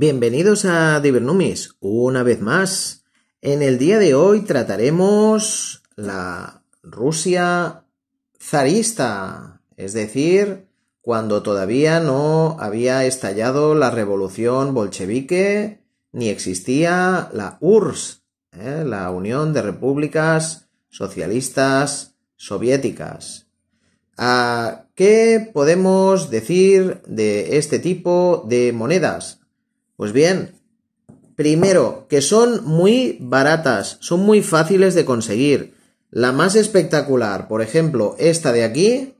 Bienvenidos a Divernumis, una vez más. En el día de hoy trataremos la Rusia zarista, es decir, cuando todavía no había estallado la revolución bolchevique ni existía la URSS, ¿eh? la Unión de Repúblicas Socialistas Soviéticas. ¿Qué podemos decir de este tipo de monedas? Pues bien, primero, que son muy baratas, son muy fáciles de conseguir. La más espectacular, por ejemplo, esta de aquí,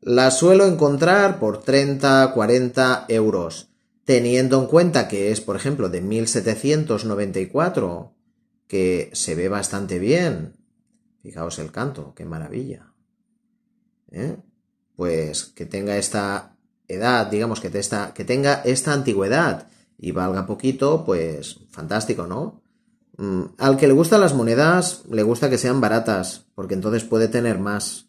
la suelo encontrar por 30, 40 euros. Teniendo en cuenta que es, por ejemplo, de 1794, que se ve bastante bien. Fijaos el canto, qué maravilla. ¿Eh? Pues que tenga esta edad, digamos que, que tenga esta antigüedad y valga poquito, pues fantástico, ¿no? Mm, al que le gustan las monedas, le gusta que sean baratas, porque entonces puede tener más.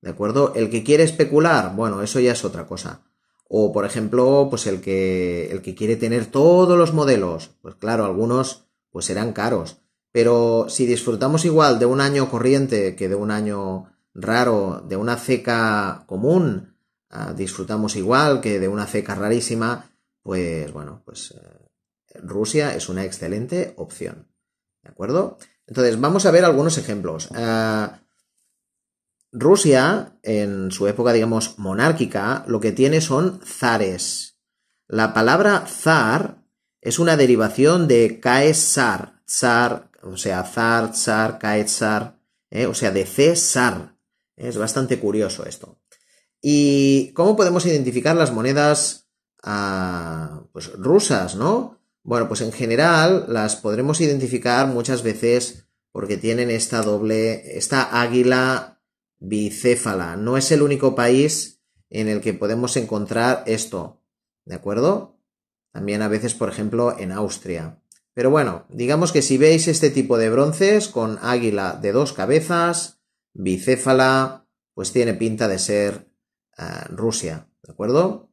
¿De acuerdo? El que quiere especular, bueno, eso ya es otra cosa. O, por ejemplo, pues el que, el que quiere tener todos los modelos, pues claro, algunos pues serán caros. Pero si disfrutamos igual de un año corriente que de un año raro, de una ceca común, ah, disfrutamos igual que de una ceca rarísima, pues bueno, pues eh, Rusia es una excelente opción. ¿De acuerdo? Entonces, vamos a ver algunos ejemplos. Eh, Rusia, en su época, digamos, monárquica, lo que tiene son zares. La palabra zar es una derivación de caesar, zar, o sea, zar, zar, caesar, ¿eh? o sea, de cesar. Es bastante curioso esto. ¿Y cómo podemos identificar las monedas pues, rusas, ¿no? Bueno, pues en general las podremos identificar muchas veces porque tienen esta doble, esta águila bicéfala. No es el único país en el que podemos encontrar esto, ¿de acuerdo? También a veces, por ejemplo, en Austria. Pero bueno, digamos que si veis este tipo de bronces con águila de dos cabezas, bicéfala, pues tiene pinta de ser ah, Rusia, ¿de acuerdo?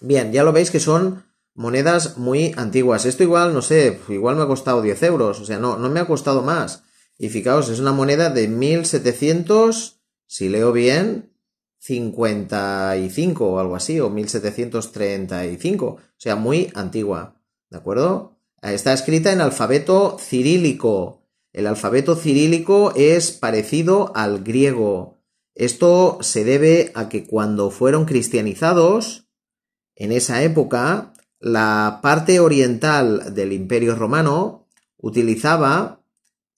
Bien, ya lo veis que son monedas muy antiguas. Esto igual, no sé, igual me ha costado 10 euros, o sea, no, me ha costado más. Y fijaos, es una moneda de 1700, si leo bien, 55 o algo así, o 1735, o sea, muy antigua, ¿de acuerdo? Está escrita en alfabeto cirílico. El alfabeto cirílico es parecido al griego. Esto se debe a que cuando fueron cristianizados, en esa época, la parte oriental del Imperio Romano utilizaba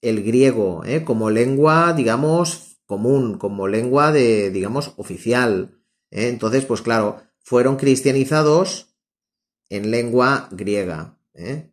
el griego ¿eh? como lengua, digamos, común, como lengua de, digamos, oficial. ¿eh? Entonces, pues claro, fueron cristianizados en lengua griega. ¿eh?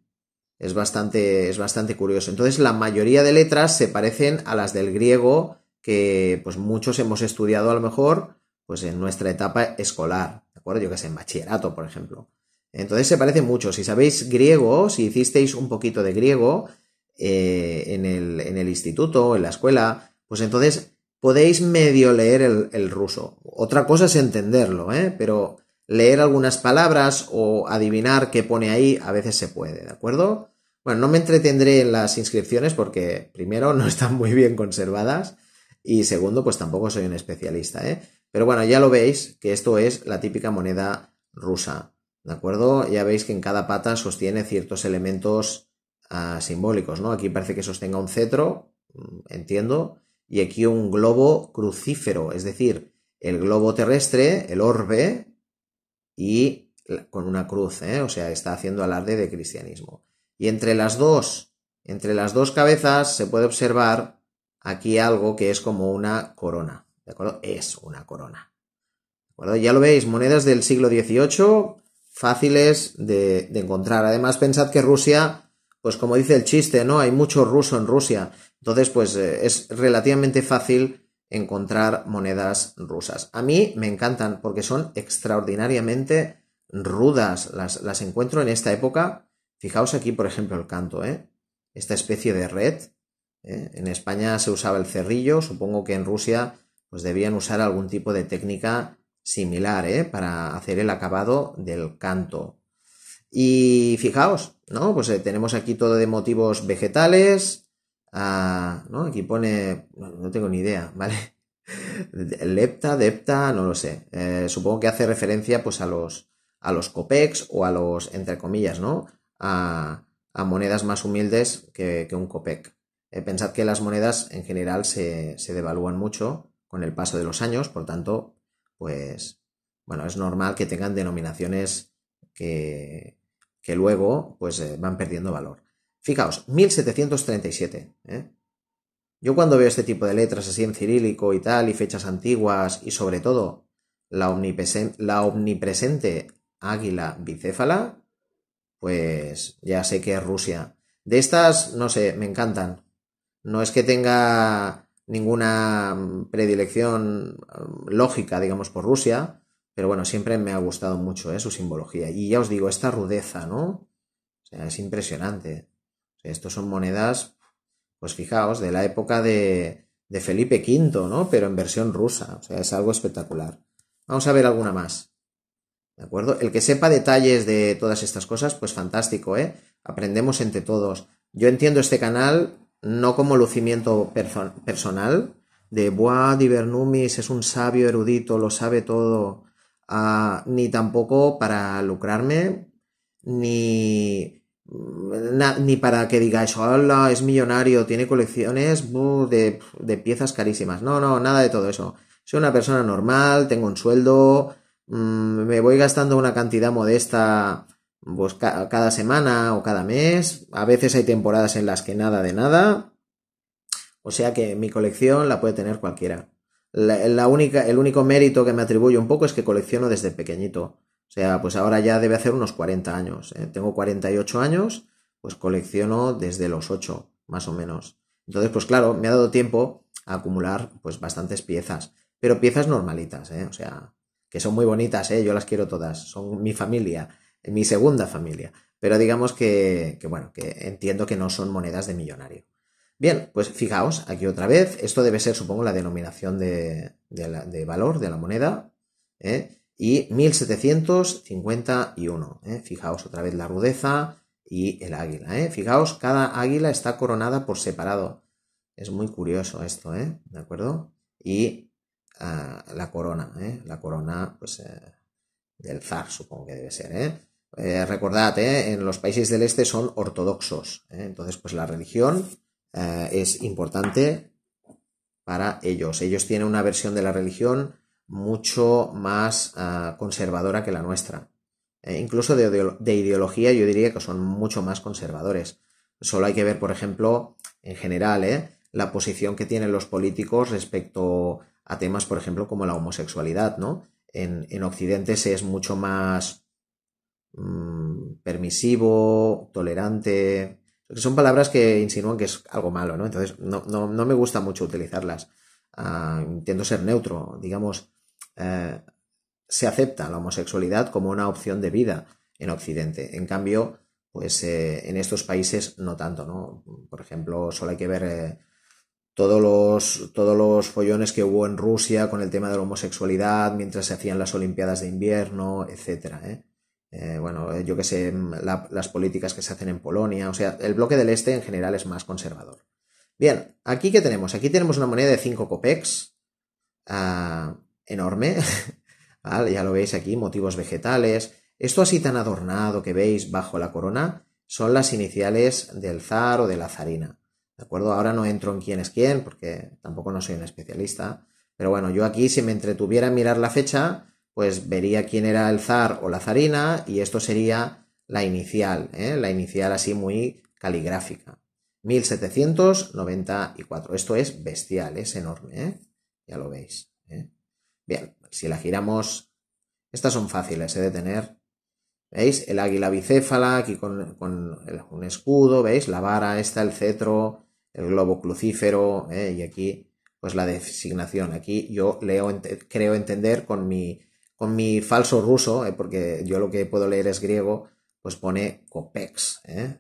Es, bastante, es bastante curioso. Entonces, la mayoría de letras se parecen a las del griego que pues muchos hemos estudiado a lo mejor pues en nuestra etapa escolar. Yo que sé, en bachillerato, por ejemplo. Entonces se parece mucho. Si sabéis griego, si hicisteis un poquito de griego eh, en, el, instituto, en la escuela, pues entonces podéis medio leer el, el ruso. Otra cosa es entenderlo, ¿eh? Pero leer algunas palabras o adivinar qué pone ahí a veces se puede, ¿de acuerdo? Bueno, no me entretendré en las inscripciones porque primero no están muy bien conservadas y segundo, pues tampoco soy un especialista, ¿eh? Pero bueno, ya lo veis que esto es la típica moneda rusa, ¿de acuerdo? Ya veis que en cada pata sostiene ciertos elementos ah, simbólicos, ¿no? Aquí parece que sostenga un cetro, mm, entiendo, y aquí un globo crucífero, es decir, el globo terrestre, el orbe, y con una cruz, ¿eh? o sea, está haciendo alarde de cristianismo. Y entre las dos, entre las dos cabezas se puede observar aquí algo que es como una corona. ¿de acuerdo? Es una corona. ¿De Ya lo veis, monedas del siglo XVIII, fáciles de, encontrar. Además, pensad que Rusia, pues como dice el chiste, ¿no? Hay mucho ruso en Rusia. Entonces, pues eh, es relativamente fácil encontrar monedas rusas. A mí me encantan porque son extraordinariamente rudas. Las, encuentro en esta época. Fijaos aquí, por ejemplo, el canto, ¿eh? Esta especie de red. ¿eh? En España se usaba el cerrillo, supongo que en Rusia pues debían usar algún tipo de técnica similar ¿eh? para hacer el acabado del canto. Y fijaos, ¿no? Pues eh, tenemos aquí todo de motivos vegetales. Ah, ¿no? Aquí pone, no, tengo ni idea, ¿vale? Lepta, depta, no lo sé. Eh, supongo que hace referencia pues a los, a los copex o a los, entre comillas, ¿no? A, monedas más humildes que, un copec. Eh, pensad que las monedas en general se, se devalúan mucho con el paso de los años, por tanto, pues, bueno, es normal que tengan denominaciones que, que luego, pues, eh, van perdiendo valor. Fijaos, 1737. ¿eh? Yo cuando veo este tipo de letras así en cirílico y tal, y fechas antiguas, y sobre todo la, la omnipresente águila bicéfala, pues ya sé que es Rusia. De estas, no sé, me encantan. No es que tenga ninguna mm, predilección mm, lógica, digamos, por Rusia, pero bueno, siempre me ha gustado mucho eh, su simbología. Y ya os digo, esta rudeza, ¿no? O sea, es impresionante. estos son monedas, pues fijaos, de la época de, de Felipe V, ¿no? Pero en versión rusa. O sea, es algo espectacular. Vamos a ver alguna más. ¿De acuerdo? El que sepa detalles de todas estas cosas, pues fantástico, ¿eh? Aprendemos entre todos. Yo entiendo este canal no como lucimiento personal, de Bois Divernumis es un sabio erudito, lo sabe todo, ah, ni tampoco para lucrarme, ni, mm, ni para que digáis, hola, es millonario, tiene colecciones de, piezas carísimas. No, no, nada de todo eso. Soy una persona normal, tengo un sueldo, mm, me voy gastando una cantidad modesta pues, cada semana o cada mes. A veces hay temporadas en las que nada de nada. O sea que mi colección la puede tener cualquiera. La, única, el único mérito que me atribuyo un poco es que colecciono desde pequeñito. O sea, pues ahora ya debe hacer unos 40 años. ¿eh? Tengo 48 años, pues colecciono desde los 8, más o menos. Entonces, pues claro, me ha dado tiempo a acumular pues bastantes piezas. Pero piezas normalitas, ¿eh? O sea, que son muy bonitas, ¿eh? Yo las quiero todas. Son mi familia mi segunda familia. Pero digamos que, bueno, que entiendo que no son monedas de millonario. Bien, pues fijaos, aquí otra vez, esto debe ser, supongo, la denominación de, de, la, valor de la moneda, ¿eh? y 1751, ¿eh? fijaos otra vez la rudeza y el águila, ¿eh? fijaos, cada águila está coronada por separado, es muy curioso esto, ¿eh? ¿de acuerdo? Y ah, la corona, ¿eh? la corona, pues, eh, del zar, supongo que debe ser, ¿eh? Eh, recordad, eh, en los países del este son ortodoxos. Eh. entonces, pues la religión es importante para ellos. Ellos tienen una versión de la religión mucho más ah, conservadora que la nuestra. incluso de, ideología yo diría que son mucho más conservadores. Solo hay que ver, por ejemplo, en general, la posición que tienen los políticos respecto a temas, por ejemplo, como la homosexualidad, ¿no? En, en Occidente se es mucho más Mm, permisivo, tolerante. Son palabras que insinúan que es algo malo, ¿no? Entonces, no, no, me gusta mucho utilizarlas. Ah, intento ser neutro, digamos, eh, se acepta la homosexualidad como una opción de vida en Occidente. En cambio, pues eh, en estos países no tanto, ¿no? Por ejemplo, solo hay que ver eh, todos, los, todos los follones que hubo en Rusia con el tema de la homosexualidad mientras se hacían las Olimpiadas de invierno, etcétera, ¿eh? Eh, bueno, eh, yo que sé, mm, las políticas que se hacen en Polonia, o sea, el bloque del este en general es más conservador. Bien, aquí que tenemos, aquí tenemos una moneda de 5 copex, ah, enorme, ya lo veis aquí, motivos vegetales, esto así tan adornado que veis bajo la corona son las iniciales del zar o de la zarina. ¿De acuerdo? Ahora no entro en quién es quién, porque tampoco no soy un especialista. Pero bueno, yo aquí si me entretuviera en mirar la fecha, pues vería quién era el zar o la zarina y esto sería la inicial, ¿eh? la inicial así muy caligráfica. 1794. Esto es bestial, es enorme, ¿eh? ya lo veis. ¿eh? Bien, si la giramos, estas son fáciles de tener. ¿Veis? El águila bicéfala, aquí con, un escudo, ¿veis? La vara, esta, el cetro, el globo crucífero, y aquí, pues la designación. Aquí yo leo, creo entender con mi con mi falso ruso, eh, porque yo lo que puedo leer es griego, pues pone copex. ¿eh?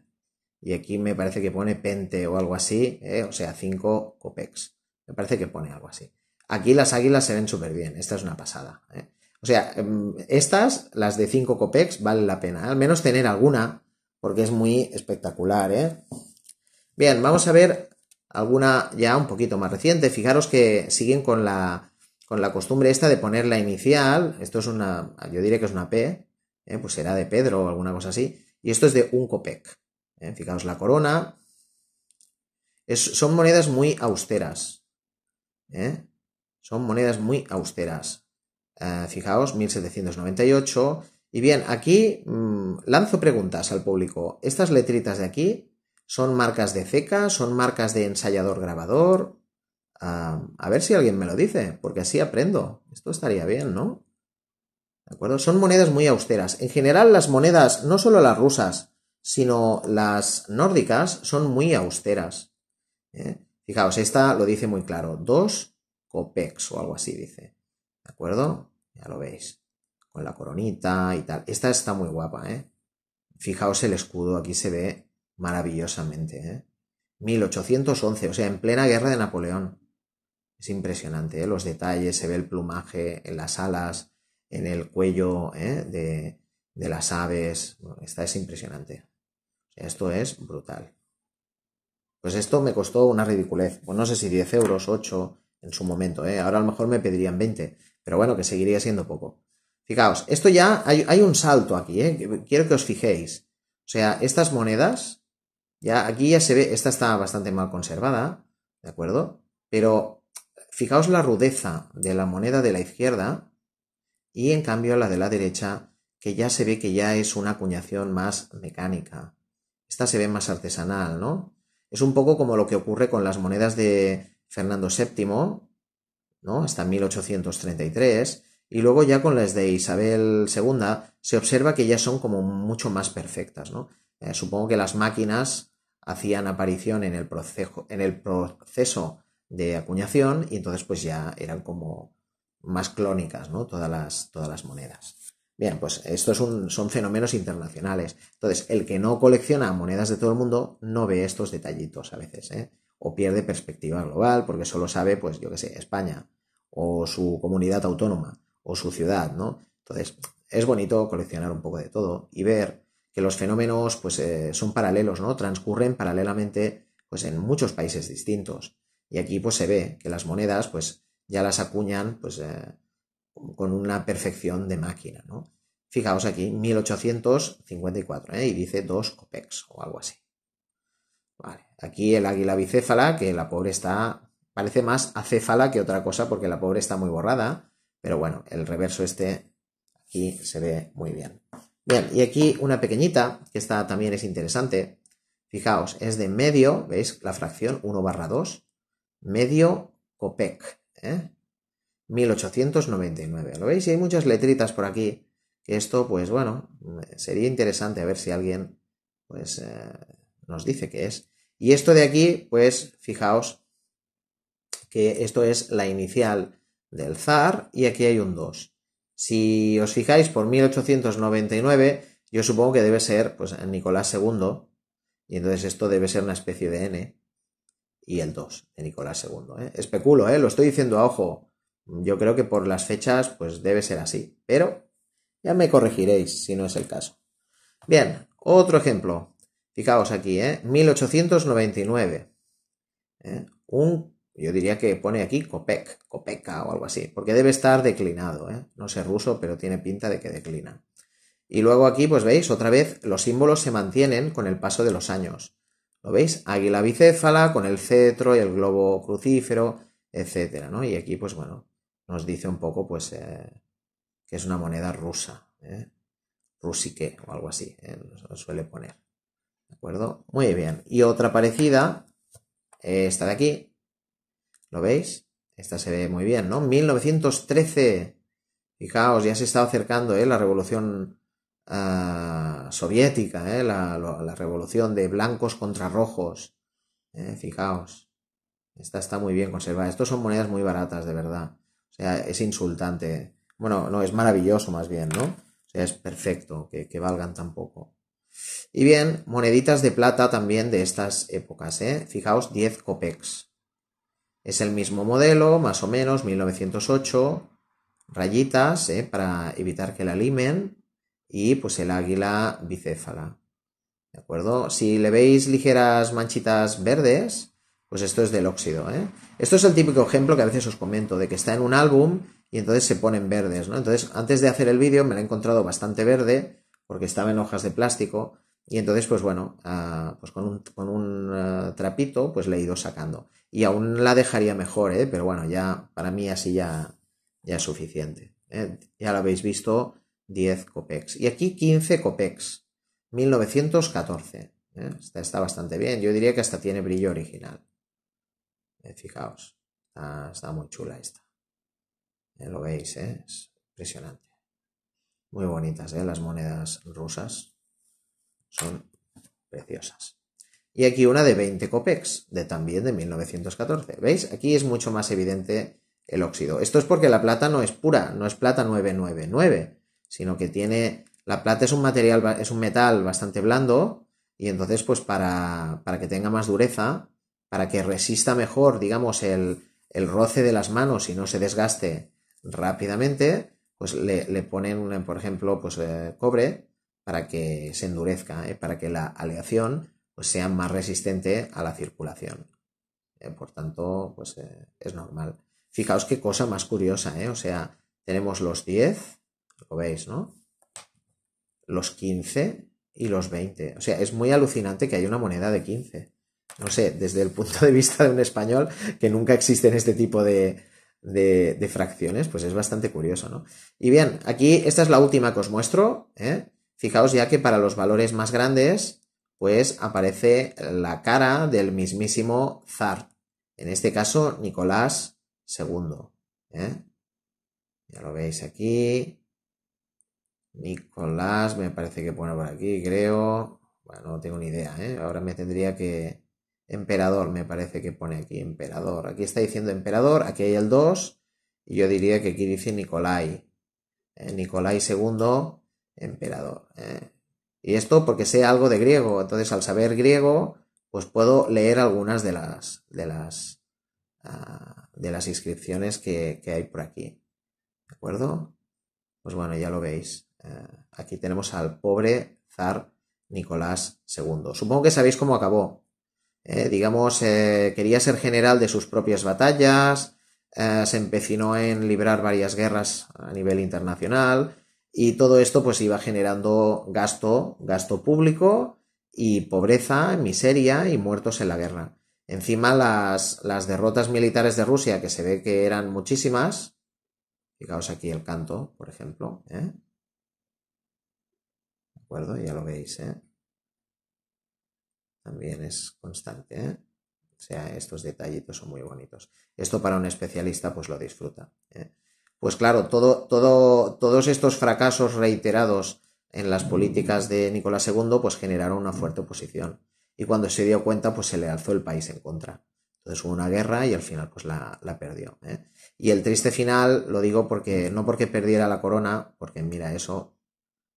Y aquí me parece que pone pente o algo así, eh, o sea, 5 copex. Me parece que pone algo así. Aquí las águilas se ven súper bien, esta es una pasada. Eh. O sea, em, estas, las de 5 copex, vale la pena. Al menos tener alguna, porque es muy espectacular. ¿eh? Bien, vamos a ver alguna ya un poquito más reciente. Fijaros que siguen con la con la costumbre esta de poner la inicial, esto es una, yo diré que es una P, ¿eh? pues será de Pedro o alguna cosa así, y esto es de un copec. ¿eh? fijaos la corona. son monedas muy austeras. ¿eh? son monedas muy austeras. fijaos, 1798. Y bien, aquí mm, lanzo preguntas al público. Estas letritas de aquí son marcas de ceca, son marcas de ensayador grabador. Ah, a ver si alguien me lo dice, porque así aprendo. Esto estaría bien, ¿no? ¿De acuerdo? Son monedas muy austeras. En general, las monedas, no solo las rusas, sino las nórdicas, son muy austeras. ¿eh? Fijaos, esta lo dice muy claro. Dos copex o algo así dice. ¿De acuerdo? Ya lo veis. Con la coronita y tal. Esta está muy guapa, ¿eh? Fijaos el escudo, aquí se ve maravillosamente, ¿eh? 1811, o sea, en plena guerra de Napoleón. Es impresionante, ¿eh? los detalles, se ve el plumaje en las alas, en el cuello ¿eh? de, las aves. esta es impresionante. esto es brutal. Pues esto me costó una ridiculez. Pues no sé si 10 euros, 8 en su momento. ¿eh? Ahora a lo mejor me pedirían 20, pero bueno, que seguiría siendo poco. Fijaos, esto ya hay, hay un salto aquí, ¿eh? quiero que os fijéis. O sea, estas monedas, ya aquí ya se ve, esta está bastante mal conservada, ¿de acuerdo? Pero Fijaos la rudeza de la moneda de la izquierda y en cambio la de la derecha, que ya se ve que ya es una acuñación más mecánica. Esta se ve más artesanal, ¿no? Es un poco como lo que ocurre con las monedas de Fernando VII, ¿no? Hasta 1833, y luego ya con las de Isabel II se observa que ya son como mucho más perfectas, ¿no? Eh, supongo que las máquinas hacían aparición en el proceso de acuñación y entonces pues ya eran como más clónicas, ¿no? Todas las, todas las monedas. Bien, pues estos son, son fenómenos internacionales. Entonces, el que no colecciona monedas de todo el mundo no ve estos detallitos a veces, ¿eh? O pierde perspectiva global porque solo sabe, pues yo qué sé, España o su comunidad autónoma o su ciudad, ¿no? Entonces, es bonito coleccionar un poco de todo y ver que los fenómenos pues eh, son paralelos, ¿no? Transcurren paralelamente pues en muchos países distintos. Y aquí pues se ve que las monedas pues ya las acuñan pues eh, con una perfección de máquina, ¿no? Fijaos aquí, 1854, ¿eh? y dice 2 copex o algo así. Vale, aquí el águila bicéfala, que la pobre está, parece más acéfala que otra cosa porque la pobre está muy borrada, pero bueno, el reverso este aquí se ve muy bien. Bien, y aquí una pequeñita, que esta también es interesante. Fijaos, es de medio, ¿veis? La fracción 1 barra 2 medio copec, 1899. ¿eh? ¿Lo veis? Y hay muchas letritas por aquí. Esto, pues bueno, sería interesante a ver si alguien pues, eh, nos dice qué es. Y esto de aquí, pues fijaos que esto es la inicial del zar y aquí hay un 2. Si os fijáis por 1899, yo supongo que debe ser pues Nicolás II y entonces esto debe ser una especie de N y el 2 de Nicolás II. ¿eh? Especulo, ¿eh? lo estoy diciendo a ojo. Yo creo que por las fechas pues debe ser así, pero ya me corregiréis si no es el caso. Bien, otro ejemplo. Fijaos aquí, ¿eh? 1899. ¿eh? Un, yo diría que pone aquí Copec, Copeca o algo así, porque debe estar declinado. No sé ruso, pero tiene pinta de que declina. Y luego aquí, pues veis, otra vez los símbolos se mantienen con el paso de los años. ¿Lo veis? Águila bicéfala con el cetro y el globo crucífero, etcétera, ¿no? Y aquí, pues bueno, nos dice un poco, pues, eh, que es una moneda rusa, ¿eh? rusique o algo así, ¿eh? lo suele poner. ¿De acuerdo? Muy bien. Y otra parecida, eh, esta de aquí, ¿lo veis? Esta se ve muy bien, ¿no? 1913. Fijaos, ya se está acercando ¿eh? la revolución ah, soviética, ¿eh? la, revolución de blancos contra rojos. ¿eh? Fijaos, esta está muy bien conservada. Estos son monedas muy baratas, de verdad. O sea, es insultante. Bueno, no, es maravilloso más bien, ¿no? O sea, es perfecto que, valgan tan poco. Y bien, moneditas de plata también de estas épocas, ¿eh? Fijaos, 10 copex. Es el mismo modelo, más o menos, 1908. Rayitas, Para evitar que la limen y pues el águila bicéfala. ¿De acuerdo? Si le veis ligeras manchitas verdes, pues esto es del óxido. ¿eh? Esto es el típico ejemplo que a veces os comento, de que está en un álbum y entonces se ponen verdes. ¿no? Entonces, antes de hacer el vídeo me lo he encontrado bastante verde, porque estaba en hojas de plástico, y entonces, pues bueno, ah, pues con un, ah, trapito, pues le he ido sacando. Y aún la dejaría mejor, ¿eh? pero bueno, ya para mí así ya, ya es suficiente. ¿eh? Ya lo habéis visto 10 copex. Y aquí 15 copex, 1914. ¿eh? Está, está, bastante bien, yo diría que hasta tiene brillo original. Eh, fijaos, está, muy chula esta. Lo veis, ¿eh? es impresionante. Muy bonitas ¿eh? las monedas rusas, son preciosas. Y aquí una de 20 copex, de también de 1914. ¿Veis? Aquí es mucho más evidente el óxido. Esto es porque la plata no es pura, no es plata 999 sino que tiene... La plata es un material, es un metal bastante blando y entonces pues para, que tenga más dureza, para que resista mejor, digamos, el, roce de las manos y no se desgaste rápidamente, pues le, le ponen, eh, por ejemplo, pues eh, cobre para que se endurezca, eh, para que la aleación pues, sea más resistente a la circulación. por tanto, pues es normal. Fijaos qué cosa más curiosa, o sea, tenemos los 10, lo veis, ¿no? Los 15 y los 20. O sea, es muy alucinante que haya una moneda de 15. No sé, desde el punto de vista de un español, que nunca existen este tipo de, fracciones, pues es bastante curioso, ¿no? Y bien, aquí esta es la última que os muestro. ¿eh? Fijaos ya que para los valores más grandes, pues aparece la cara del mismísimo zar. En este caso, Nicolás II. ¿eh? Ya lo veis aquí. Nicolás, me parece que pone por aquí, creo. Bueno, no tengo ni idea, ¿eh? Ahora me tendría que... Emperador, me parece que pone aquí, emperador. Aquí está diciendo emperador, aquí hay el 2, y yo diría que aquí dice Nicolai. Eh, Nicolai II, emperador. ¿eh? Y esto porque sé algo de griego, entonces al saber griego, pues puedo leer algunas de las, de las, ah, de las inscripciones que, que hay por aquí. ¿De acuerdo? Pues bueno, ya lo veis. Eh, aquí tenemos al pobre zar Nicolás II. Supongo que sabéis cómo acabó. Eh, digamos, eh, quería ser general de sus propias batallas, se empecinó en librar varias guerras a nivel internacional y todo esto pues iba generando gasto, gasto público y pobreza, miseria y muertos en la guerra. Encima las, las derrotas militares de Rusia, que se ve que eran muchísimas, fijaos aquí el canto, por ejemplo, ¿eh? acuerdo? Ya lo veis, ¿eh? También es constante, ¿eh? O sea, estos detallitos son muy bonitos. Esto para un especialista pues lo disfruta. ¿eh? Pues claro, todo, todo, todos estos fracasos reiterados en las políticas de Nicolás II pues generaron una fuerte oposición. Y cuando se dio cuenta pues se le alzó el país en contra. Entonces hubo una guerra y al final pues la, la perdió. ¿eh? Y el triste final lo digo porque no porque perdiera la corona, porque mira eso,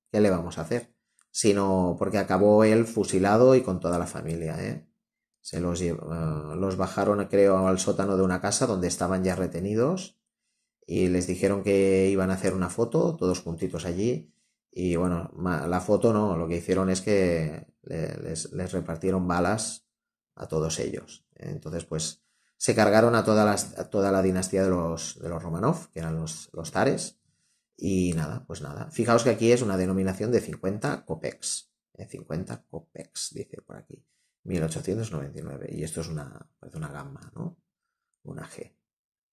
¿qué le vamos a hacer? sino porque acabó él fusilado y con toda la familia. ¿eh? Se los, eh, los bajaron, creo, al sótano de una casa donde estaban ya retenidos y les dijeron que iban a hacer una foto, todos juntitos allí. Y bueno, la foto no, lo que hicieron es que les, les repartieron balas a todos ellos. Entonces, pues se cargaron a toda, toda la dinastía de los, de los Romanov, que eran los, los tares, y nada, pues nada. Fijaos que aquí es una denominación de 50 copex. Eh, 50 copex, dice por aquí. 1899. Y esto es una, una gamma, ¿no? Una G.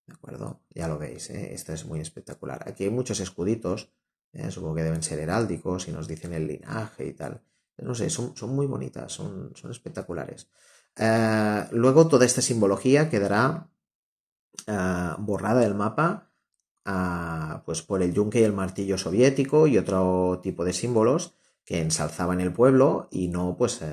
¿De acuerdo? Ya lo veis, ¿eh? Esto es muy espectacular. Aquí hay muchos escuditos. ¿eh? supongo que deben ser heráldicos y nos dicen el linaje y tal. No sé, son, muy bonitas, son, son espectaculares. Eh, luego toda esta simbología quedará eh, borrada del mapa pues por el yunque y el martillo soviético y otro tipo de símbolos que ensalzaban el pueblo y no pues eh,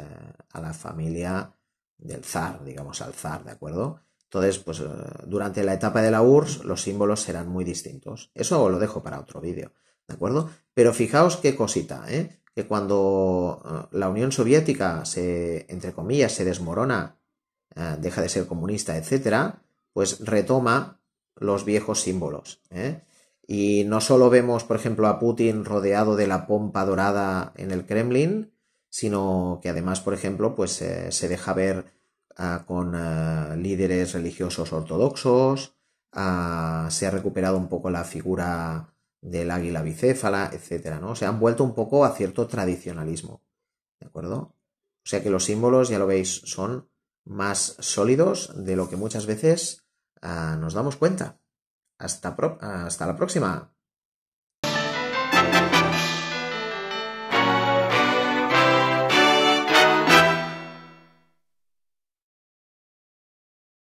a la familia del zar, digamos al zar, ¿de acuerdo? Entonces, pues eh, durante la etapa de la URSS los símbolos serán muy distintos. Eso lo dejo para otro vídeo, ¿de acuerdo? Pero fijaos qué cosita, ¿eh? Que cuando la Unión Soviética se, entre comillas, se desmorona, deja de ser comunista, etc pues retoma los viejos símbolos. ¿eh? Y no solo vemos, por ejemplo, a Putin rodeado de la pompa dorada en el Kremlin, sino que además, por ejemplo, pues eh, se deja ver ah, con ah, líderes religiosos ortodoxos, ah, se ha recuperado un poco la figura del águila bicéfala, etc. ¿no? Se han vuelto un poco a cierto tradicionalismo, ¿de acuerdo? O sea que los símbolos, ya lo veis, son más sólidos de lo que muchas veces Ah, nos damos cuenta. hasta la próxima.